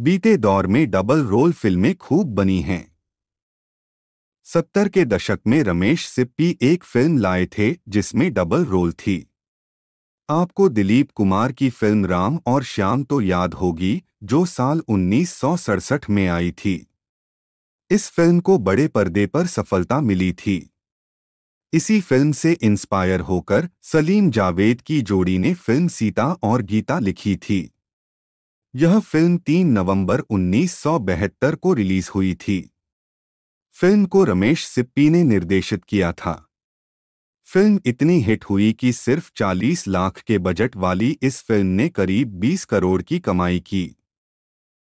बीते दौर में डबल रोल फिल्में खूब बनी हैं सत्तर के दशक में रमेश सिप्पी एक फिल्म लाए थे जिसमें डबल रोल थी आपको दिलीप कुमार की फिल्म राम और श्याम तो याद होगी जो साल उन्नीस में आई थी इस फिल्म को बड़े पर्दे पर सफलता मिली थी इसी फिल्म से इंस्पायर होकर सलीम जावेद की जोड़ी ने फिल्म सीता और गीता लिखी थी यह फिल्म 3 नवंबर उन्नीस को रिलीज हुई थी फिल्म को रमेश सिप्पी ने निर्देशित किया था फिल्म इतनी हिट हुई कि सिर्फ 40 लाख के बजट वाली इस फिल्म ने करीब 20 करोड़ की कमाई की